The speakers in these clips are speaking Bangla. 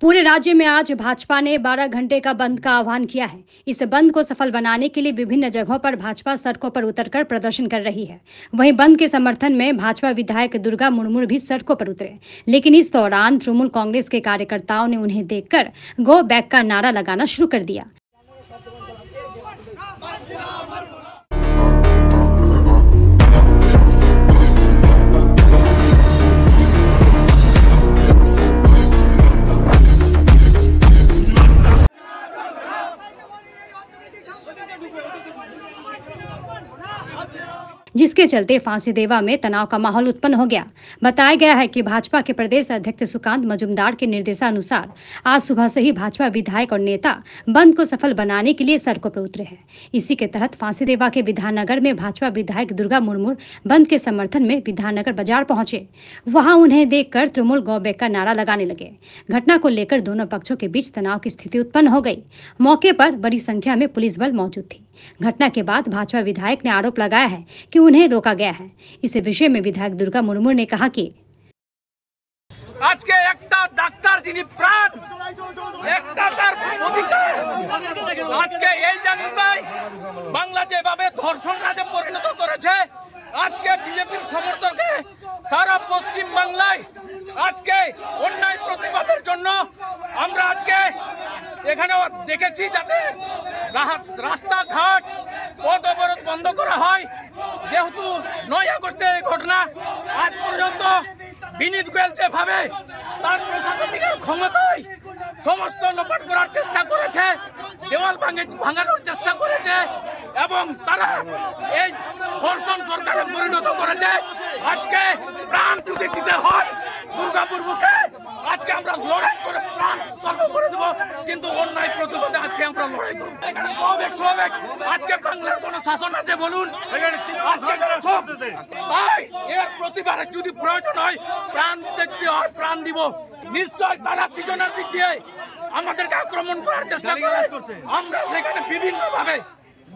पूरे राज्य में आज भाजपा ने 12 घंटे का बंद का आह्वान किया है इस बंद को सफल बनाने के लिए विभिन्न जगहों पर भाजपा सड़कों पर उतरकर प्रदर्शन कर रही है वहीं बंद के समर्थन में भाजपा विधायक दुर्गा मुर्मू भी सड़कों पर उतरे लेकिन इस दौरान तृणमूल कांग्रेस के कार्यकर्ताओं ने उन्हें देखकर गो बैक का नारा लगाना शुरू कर दिया जिसके चलते फांसी देवा में तनाव का माहौल उत्पन्न हो गया बताया गया है कि भाजपा के प्रदेश अध्यक्ष सुकांत मजुमदार के निर्देशानुसार आज सुबह से ही भाजपा विधायक और नेता बंद को सफल बनाने के लिए सड़कों पर उतरे हैं इसी के तहत देवा के विधाननगर में भाजपा विधायक दुर्गा मुर्मू बंद के समर्थन में विधाननगर बाजार पहुंचे वहां उन्हें देखकर तृणमूल गौबैक का नारा लगाने लगे घटना को लेकर दोनों पक्षों के बीच तनाव की स्थिति उत्पन्न हो गई मौके पर बड़ी संख्या में पुलिस बल मौजूद थी घटना के बाद भाजपा विधायक ने आरोप लगाया है कि उन्हें इन्हें रोका गया है इस विषय में विधायक दुर्गा मुर्मू ने कहा की আজকে একটা ডাক্তার যিনি প্রাণ একটা তার অধিকার আজকে এই জায়গায় বাংলা যেভাবে ধর্ষণ কাজে পরিণত করেছে আজকে বিজেপির সমর্থকে সারা পশ্চিম বাংলায় আজকে অন্যায় প্রতিবাদের জন্য আমরা আজকে এখানে দেখেছি যাতে রাস্তাঘাট পথ অবরোধ বন্ধ করা হয় যেহেতু নয় আগস্টের ঘটনা আজ পর্যন্ত বিনীত গোয়েল ভাবে তার প্রশাসনিকের ক্ষমতায় সমস্ত লোপাট করার চেষ্টা করেছে দেওয়াল ভাঙে ভাঙানোর চেষ্টা করেছে এবং তারা এই ধর্ষণ সরকারে পরিণত করেছে আজকে প্রাণ দিতে হয় দুর্গাপুর বুকে আজকে আমরা লড়াই করে প্রাণ সর্ব করে দেবো কিন্তু অন্যায় প্রতিবাদে আজকে আমরা লড়াই করব এখানে আজকে বাংলার কোন শাসন আছে বলুন আজকে তাই এর প্রতিবারে যদি প্রয়োজন হয় প্রাণ দিতে যদি হয় প্রাণ দিব নিশ্চয় তারা পিছনের দিক দিয়ে আমাদেরকে আক্রমণ করার চেষ্টা করে আমরা সেখানে বিভিন্ন ভাবে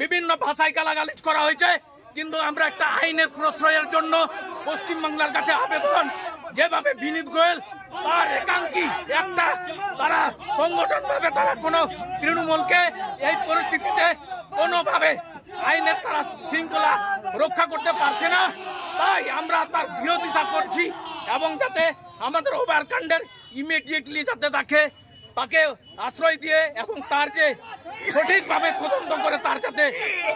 বিভিন্ন ভাষায় গালাগালিজ করা হয়েছে কিন্তু আমরা একটা আইনের প্রশ্রয়ের জন্য পশ্চিমবাংলার কাছে আবেদন যেভাবে বিনীত গোয়েল তার একাঙ্কি একটা তারা সংগঠন ভাবে তারা কোনো তৃণমূলকে এই পরিস্থিতিতে কোনোভাবে আইনের তারা শৃঙ্খলা রক্ষা করতে পারছে না তাই আমরা তার বিরোধিতা করছি এবং যাতে আমাদের ওভারকাণ্ডের ইমিডিয়েটলি যাতে তাকে তাকে আশ্রয় দিয়ে এবং তার যে সঠিকভাবে তদন্ত করে তার যাতে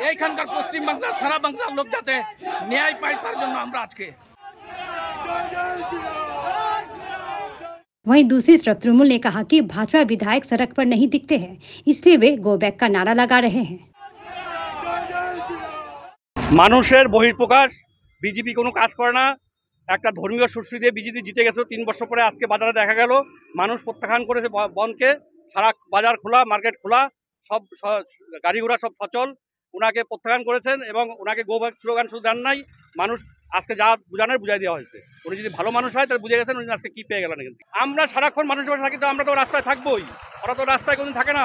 এইখানকার পশ্চিমবাংলার সারা বাংলার লোক যাতে ন্যায় পায় তার জন্য আমরা আজকে वहीं दूसरी तरफ तृणमूल ने कहा कि भाजपा विधायक सड़क पर नहीं दिखते हैं इसलिए वे गो का नारा लगा रहे हैं মানুষের বহিঃপ্রকাশ বিজেপি কোনো কাজ করে না একটা ধর্মীয় সুশ্রী দিয়ে বিজেপি জিতে গেছে তিন বছর পরে আজকে বাজারে দেখা গেল মানুষ প্রত্যাখ্যান করেছে বনকে সারা বাজার খোলা মার্কেট খোলা সব গাড়ি ঘোড়া সব সচল ওনাকে প্রত্যাখ্যান করেছেন এবং ওনাকে গো স্লোগান শুধু দেন নাই মানুষ আজকে যা বুঝানোর বুঝাই দেওয়া হয়েছে উনি যদি ভালো মানুষ হয় তাহলে বুঝে গেছেন উনি আজকে কী পেয়ে গেলেন কিন্তু আমরা সারাক্ষণ মানুষের পাশে থাকি তো আমরা তো রাস্তায় থাকবোই ওরা তো রাস্তায় কোনোদিন থাকে না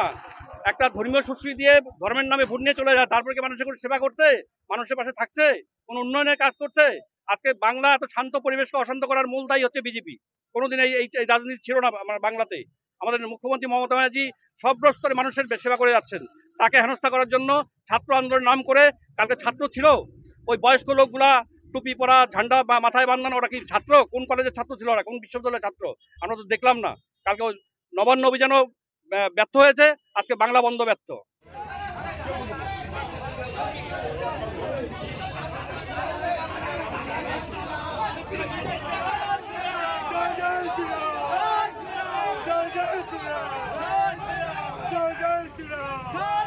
একটা ধর্মীয় সুশ্রী দিয়ে ধর্মের নামে ভোট নিয়ে চলে যায় তারপরে কি মানুষের সেবা করছে মানুষের পাশে থাকছে কোনো উন্নয়নের কাজ করছে আজকে বাংলা এত শান্ত পরিবেশকে অশান্ত করার মূল দায়ী হচ্ছে বিজেপি কোনোদিন এই এই রাজনীতি ছিল না আমার বাংলাতে আমাদের মুখ্যমন্ত্রী মমতা ব্যানার্জি সব স্তরে মানুষের সেবা করে যাচ্ছেন তাকে হেনস্থা করার জন্য ছাত্র আন্দোলনের নাম করে কালকে ছাত্র ছিল ওই বয়স্ক লোকগুলা টুপি পরা ঝান্ডা বা মাথায় বান্ধানো ওরা কি ছাত্র কোন কলেজের ছাত্র ছিল ওরা কোন বিশ্ববিদ্যালয়ের ছাত্র আমরা তো দেখলাম না কালকে নবান্ন অভিযানও ব্যর্থ হয়েছে আজকে বাংলা বন্ধ ব্যর্থ